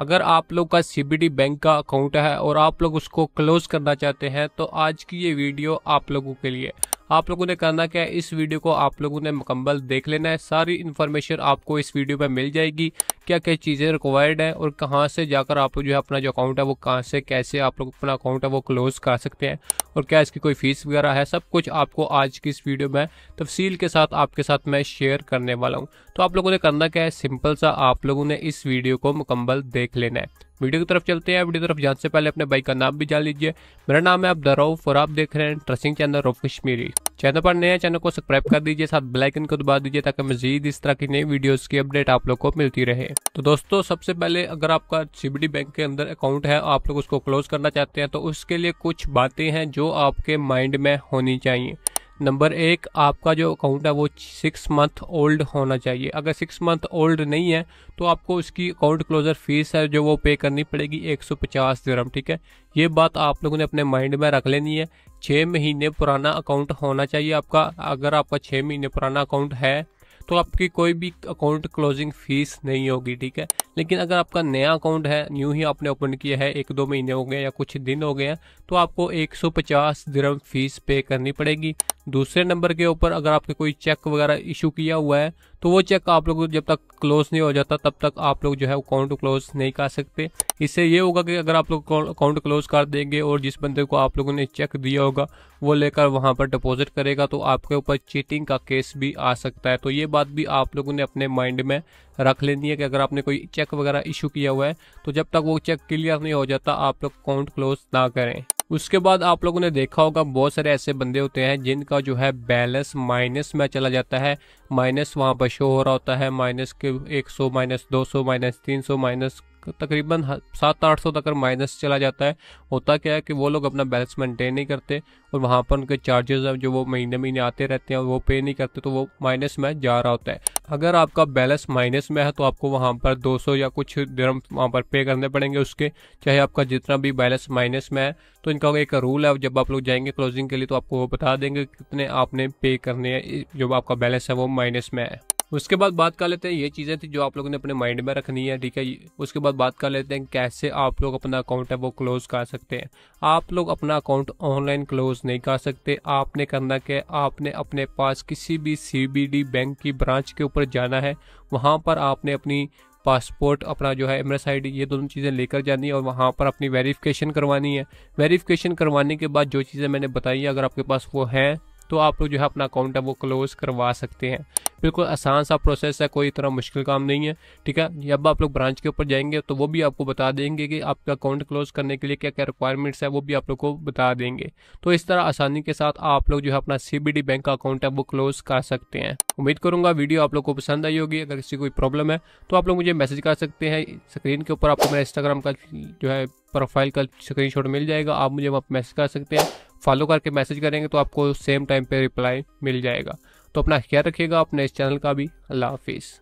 अगर आप लोग का सी बैंक का अकाउंट है और आप लोग उसको क्लोज करना चाहते हैं तो आज की ये वीडियो आप लोगों के लिए आप लोगों ने करना क्या है इस वीडियो को आप लोगों ने मुकम्मल देख लेना है सारी इन्फॉर्मेशन आपको इस वीडियो में मिल जाएगी क्या क्या चीज़ें रिक्वायर्ड है और कहाँ से जाकर आप जो है अपना जो अकाउंट है वो कहाँ से कैसे आप लोग अपना अकाउंट है वो क्लोज़ कर सकते हैं और क्या इसकी कोई फ़ीस वगैरह है सब कुछ आपको आज की इस वीडियो में तफसील के साथ आपके साथ मैं शेयर करने वाला हूँ तो आप लोगों ने करना क्या है सिंपल सा आप लोगों ने इस वीडियो को मुकम्मल देख लेना है वीडियो की तरफ चलते हैं वीडियो तरफ जाने से पहले अपने बाइक का नाम भी जान लीजिए मेरा नाम है अब और आप देख रहे हैं ट्रसिंग चैनल रोफ कश्मीरी चैनल पर नए चैनल को सब्सक्राइब कर दीजिए साथ बेलाइकन को दबा दीजिए ताकि मजीद इस तरह की नई वीडियोस की अपडेट आप लोग को मिलती रहे तो दोस्तों सबसे पहले अगर आपका सीबीडी बैंक के अंदर अकाउंट है आप लोग उसको क्लोज करना चाहते हैं तो उसके लिए कुछ बातें हैं जो आपके माइंड में होनी चाहिए नंबर एक आपका जो अकाउंट है वो सिक्स मंथ ओल्ड होना चाहिए अगर सिक्स मंथ ओल्ड नहीं है तो आपको उसकी अकाउंट क्लोजर फीस है जो वो पे करनी पड़ेगी एक सौ पचास जरम ठीक है ये बात आप लोगों ने अपने माइंड में रख लेनी है छः महीने पुराना अकाउंट होना चाहिए आपका अगर आपका छः महीने पुराना अकाउंट है तो आपकी कोई भी अकाउंट क्लोजिंग फीस नहीं होगी ठीक है लेकिन अगर आपका नया अकाउंट है न्यू ही आपने ओपन किया है एक दो महीने हो गए या कुछ दिन हो गए हैं तो आपको एक सौ दरम फीस पे करनी पड़ेगी दूसरे नंबर के ऊपर अगर आपके कोई चेक वगैरह इशू किया हुआ है तो वो चेक आप लोग जब तक क्लोज नहीं हो जाता तब तक आप लोग जो है अकाउंट क्लोज नहीं कर सकते इससे ये होगा कि अगर आप लोग अकाउंट क्लोज कर देंगे और जिस बंदे को आप लोगों ने चेक दिया होगा वो लेकर वहाँ पर डिपॉजिट करेगा तो आपके ऊपर चीटिंग का केस भी आ सकता है तो ये बात भी आप लोगों ने अपने माइंड में रख लेनी है कि अगर आपने कोई चेक वगैरह इशू किया हुआ है तो जब तक वो चेक क्लियर नहीं हो जाता आप लोग अकाउंट क्लोज ना करें उसके बाद आप लोगों ने देखा होगा बहुत सारे ऐसे बंदे होते हैं जिनका जो है बैलेंस माइनस में चला जाता है माइनस वहां पर शो हो रहा होता है माइनस के 100 माइनस 200 माइनस 300 माइनस तो तकरीबन सात आठ सौ तक माइनस चला जाता है होता क्या है कि वो लोग अपना बैलेंस मेंटेन नहीं करते और वहाँ पर उनके चार्जेस जो वो महीने महीने आते रहते हैं और वो पे नहीं करते तो वो माइनस में जा रहा होता है अगर आपका बैलेंस माइनस में है तो आपको वहाँ पर 200 या कुछ दरम वहाँ पर पे करने पड़ेंगे उसके चाहे आपका जितना भी बैलेंस माइनस में है तो इनका एक रूल है जब आप लोग जाएंगे क्लोजिंग के लिए तो आपको वो बता देंगे कितने आपने पे करने हैं जो आपका बैलेंस है वो माइनस में है उसके बाद बात कर लेते हैं ये चीज़ें थी जो आप लोगों ने अपने माइंड में रखनी है ठीक है उसके बाद बात कर लेते हैं कैसे आप लोग अपना अकाउंट है वो क्लोज़ कर सकते हैं आप लोग अपना अकाउंट ऑनलाइन क्लोज़ नहीं कर सकते आपने करना क्या है आपने अपने पास किसी भी सीबीडी बैंक की ब्रांच के ऊपर जाना है वहाँ पर आपने अपनी पासपोर्ट अपना जो है एमरस आई ये दोनों चीज़ें लेकर जानी है और वहाँ पर अपनी वेरिफिकेशन करवानी है वेरिफिकेशन करवाने के बाद जो चीज़ें मैंने बताई अगर आपके पास वो हैं तो आप लोग जो है अपना अकाउंट है वो क्लोज़ करवा सकते हैं बिल्कुल आसान सा प्रोसेस है कोई इतना मुश्किल काम नहीं है ठीक है जब आप लोग ब्रांच के ऊपर जाएंगे तो वो भी आपको बता देंगे कि आपका अकाउंट क्लोज करने के लिए क्या क्या रिक्वायरमेंट्स है वो भी आप लोग को बता देंगे तो इस तरह आसानी के साथ आप लोग जो है अपना सी बैंक का अकाउंट है वो क्लोज कर सकते हैं उम्मीद करूंगा वीडियो आप लोग को पसंद आई होगी अगर किसी कोई प्रॉब्लम है तो आप लोग मुझे मैसेज कर सकते हैं स्क्रीन के ऊपर आपको मेरा इंस्टाग्राम का जो है प्रोफाइल का स्क्रीन मिल जाएगा आप मुझे वहाँ मैसेज कर सकते हैं फॉलो करके मैसेज करेंगे तो आपको सेम टाइम पे रिप्लाई मिल जाएगा तो अपना ख्याल रखिएगा अपने इस चैनल का भी अल्लाह हाफिज़